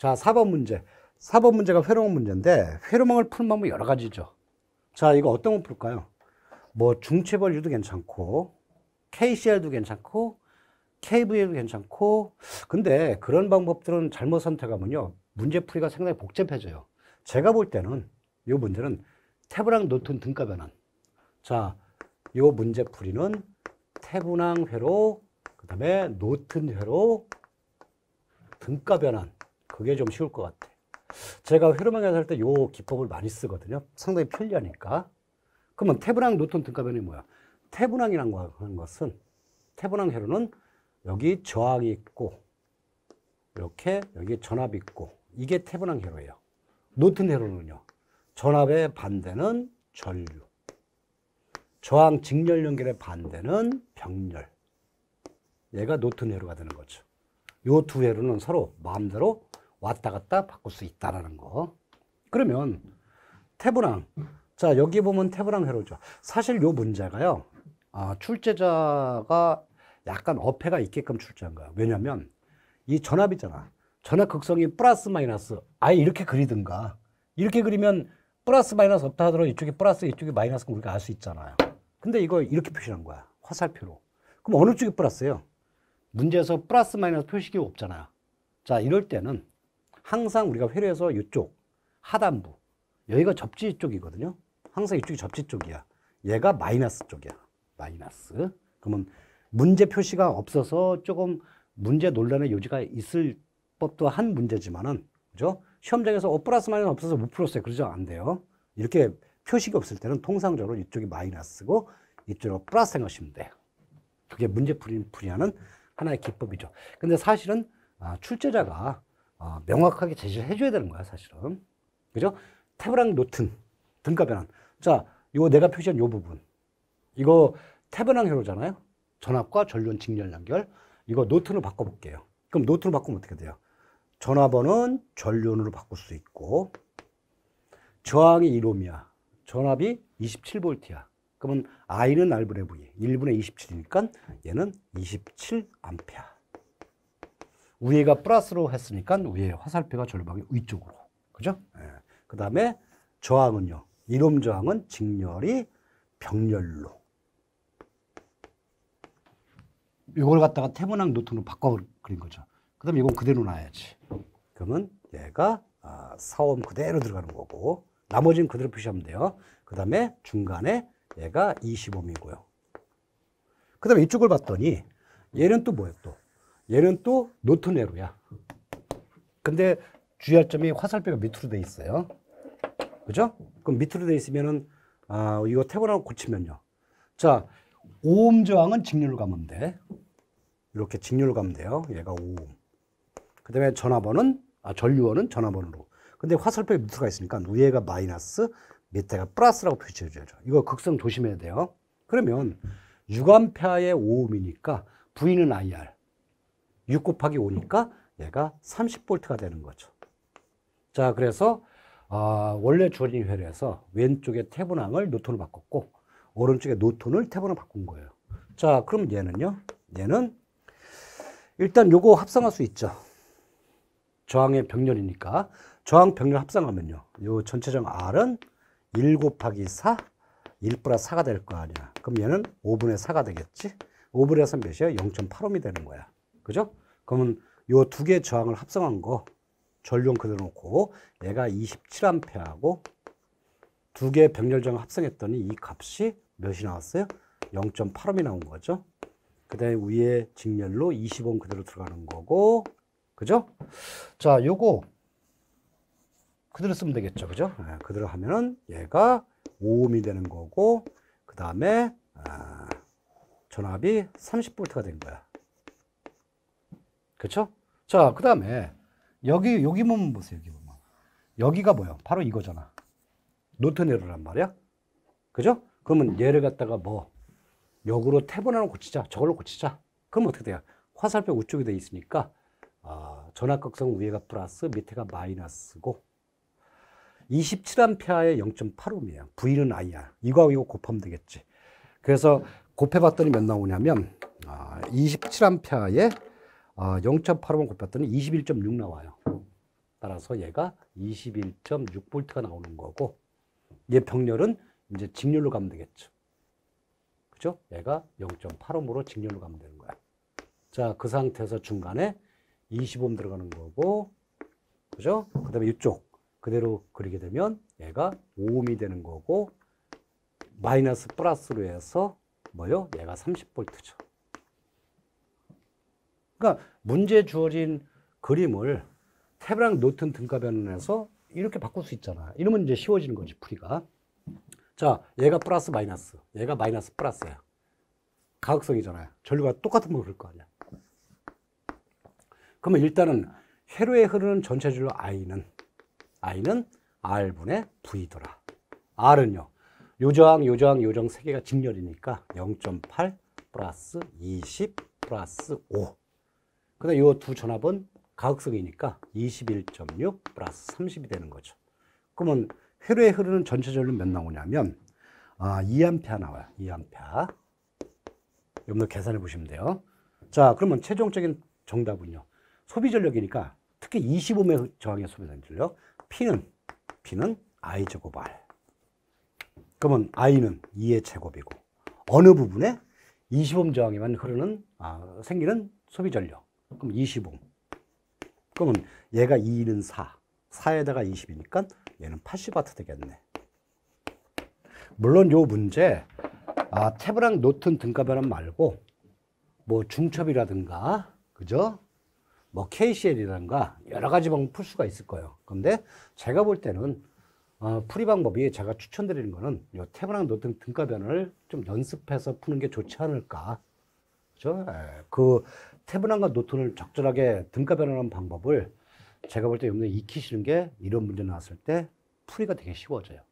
자, 4번 문제. 4번 문제가 회로망 문제인데 회로망을 푸 방법이 뭐 여러 가지죠. 자, 이거 어떤 거 풀까요? 뭐 중체벌류도 괜찮고 k c l 도 괜찮고 KVL도 괜찮고 근데 그런 방법들은 잘못 선택하면요. 문제풀이가 상당히 복잡해져요. 제가 볼 때는 이 문제는 태브랑 노튼 등가 변환. 자, 이 문제풀이는 태분항 회로, 그 다음에 노튼 회로, 등가 변환. 그게 좀 쉬울 것 같아. 제가 회로망에 할때 요 기법을 많이 쓰거든요. 상당히 편리하니까. 그러면 태분항 노톤 등가변이 뭐야? 태분항이라는 거 하는 것은 태분항 회로는 여기 저항이 있고 이렇게 여기 전압이 있고 이게 태분항 회로예요. 노튼 회로는요. 전압의 반대는 전류. 저항 직렬 연결의 반대는 병렬. 얘가 노튼 회로가 되는 거죠. 요 두 회로는 서로 마음대로 왔다 갔다 바꿀 수 있다라는 거. 그러면 태브랑 자 여기 보면 태브랑 회로죠. 사실 요 문제가요. 아, 출제자가 약간 어폐가 있게끔 출제한 거야. 왜냐면 이 전압이잖아. 전압 극성이 플러스 마이너스 아예 이렇게 그리든가 이렇게 그리면 플러스 마이너스 없다 하더라도 이쪽이 플러스 이쪽이 마이너스는 우리가 알 수 있잖아요. 근데 이거 이렇게 표시한 거야. 화살표로. 그럼 어느 쪽이 플러스예요? 문제에서 플러스 마이너스 표시기 없잖아요. 자 이럴 때는 항상 우리가 회로에서 이쪽 하단부 여기가 접지 쪽이거든요. 항상 이쪽이 접지 쪽이야. 얘가 마이너스 쪽이야. 마이너스. 그러면 문제 표시가 없어서 조금 문제 논란의 여지가 있을 법도 한 문제지만은 그죠? 시험장에서 어 플러스 마이너스 없어서 못 풀었어요. 그러죠? 안 돼요. 이렇게 표식이 없을 때는 통상적으로 이쪽이 마이너스고 이쪽으로 플러스 생각하시면 돼요. 그게 문제 풀이, 하는 하나의 기법이죠. 근데 사실은 아, 출제자가 어, 명확하게 제시를 해줘야 되는 거야, 사실은. 그죠? 태브랑 노튼, 등가 변환. 자, 이거 내가 표시한 요 부분. 이거 태변랑 회로잖아요. 전압과 전륜 직렬 연결. 이거 노트로 바꿔볼게요. 그럼 노트로 바꾸면 어떻게 돼요? 전압원은 전륜으로 바꿀 수 있고 저항이 1옴이야. 전압이 27V야. 그러면 I는 R분의 V, 1분의 27이니까 얘는 27A. 위에가 플러스로 했으니까 위에 화살표가 절박이 위쪽으로. 그죠? 예. 그 다음에 저항은요. 이놈 저항은 직렬이 병렬로. 이걸 갖다가 태문항 노트로 바꿔 그린 거죠. 그 다음에 이건 그대로 놔야지. 그러면 얘가 아, 사원 그대로 들어가는 거고 나머지는 그대로 표시하면 돼요. 그 다음에 중간에 얘가 25mm고요. 그 다음에 이쪽을 봤더니 얘는 또 뭐예요 또? 얘는 또 노트네로야. 근데 주의할 점이 화살표가 밑으로 돼 있어요. 그죠? 그럼 밑으로 돼 있으면은 아, 이거 태고라고 고치면요. 자, 오음 저항은 직률로 가면 돼. 이렇게 직률로 가면 돼요. 얘가 오음. 그 다음에 전화번은, 아, 전류원은 전화번호로 근데 화살표 에 밑으로 가 있으니까 위에가 마이너스, 밑에가 플러스라고 표시해줘야죠. 이거 극성 조심해야 돼요. 그러면 유감파의 오음이니까 V는 IR, 6 곱하기 5니까 얘가 30V가 되는 거죠. 자, 그래서 아, 원래 주어진 회로에서 왼쪽에 태분항을 노톤을 바꿨고 오른쪽에 노톤을 태분을 바꾼 거예요. 자, 그럼 얘는요. 얘는 일단 요거 합성할 수 있죠. 저항의 병렬이니까 저항 병렬 합성하면요. 요 전체적 R은 1 곱하기 4, 1 플러스 4가 될 거 아니야. 그럼 얘는 5분의 4가 되겠지. 5분의 3 몇이에요? 0.85이 되는 거야. 그죠? 그러면 요두개의 저항을 합성한 거 전륜 그대로 놓고 얘가 27A하고 두개의 병렬 저항 을 합성했더니 이 값이 몇이 나왔어요? 0.8옴이 나온 거죠. 그 다음에 위에 직렬로 20옴 그대로 들어가는 거고 그죠? 자 요거 그대로 쓰면 되겠죠. 그죠? 네, 그대로 하면은 얘가 5옴이 되는 거고 그 다음에 아, 전압이 30V가 된 거야. 그렇죠? 자, 그 다음에 여기 여기 보면 보세요. 여기 보면 여기가 뭐야? 바로 이거잖아. 노트네로란 말이야. 그죠? 그러면 얘를 갖다가 뭐 역으로 태번호로 고치자. 저걸로 고치자. 그럼 어떻게 돼요? 화살표 우쪽에 돼 있으니까 아, 전압각성 위에가 플러스 밑에가 마이너스고 27A의 0.85mm야. V는 I야. 이거하고 이거 곱하면 되겠지. 그래서 곱해봤더니 몇 나오냐면 아, 27A의 0.85만 아, 곱했더니 21.6 나와요. 따라서 얘가 2 1 6볼트가 나오는 거고 얘 병렬은 이제 직렬로 가면 되겠죠. 그죠? 얘가 0.85으로 직렬로 가면 되는 거야. 자, 그 상태에서 중간에 2 5옴 들어가는 거고 그죠? 그 다음에 이쪽 그대로 그리게 되면 얘가 5옴이 되는 거고 마이너스 플러스로 해서 뭐요? 얘가 3 0볼트죠 그러니까 문제 주어진 그림을 테브랑 노튼 등가변에서 이렇게 바꿀 수 있잖아. 이러면 이제 쉬워지는 거지, 풀이가. 자, 얘가 플러스 마이너스, 얘가 마이너스 플러스야. 가극성이잖아요. 전류가 똑같은 걸 그럴 거 아니야. 그러면 일단은 회로에 흐르는 전체 전류 I는 I는 R분의 V더라. R은요. 요저항, 요저항, 요정 3개가 직렬이니까 0.8 플러스 20 플러스 5. 근데 이두 전압은 가극성이니까 21.6 플러스 30이 되는 거죠. 그러면 회로에 흐르는 전체 전류 몇 나오냐면 아, 2A 나와요. 2A. 여러분들 계산해 보시면 돼요. 자, 그러면 최종적인 정답은요. 소비 전력이니까 특히 25매 저항의 소비 전력. P는 P는 I 제곱 R. 그러면 I는 2의 제곱이고 어느 부분에 25음 저항에만 흐르는 아, 생기는 소비 전력. 그럼 25. 그러면 얘가 2는 4. 4에다가 20이니까 얘는 8 0와트 되겠네. 물론 요 문제 아, 태블랑 노튼 등가 변환 말고 뭐 중첩이라든가 그죠? 뭐 KCL이라든가 여러 가지 방법 풀 수가 있을 거예요. 그런데 제가 볼 때는 어, 풀이 방법이 제가 추천드리는 거는 요태블랑 노튼 등가 변을좀 연습해서 푸는 게 좋지 않을까 그렇죠? 예. 그 태블랑과 노턴을 적절하게 등가 변환하는 방법을 제가 볼 때 여러분들 익히시는 게 이런 문제 나왔을 때 풀이가 되게 쉬워져요.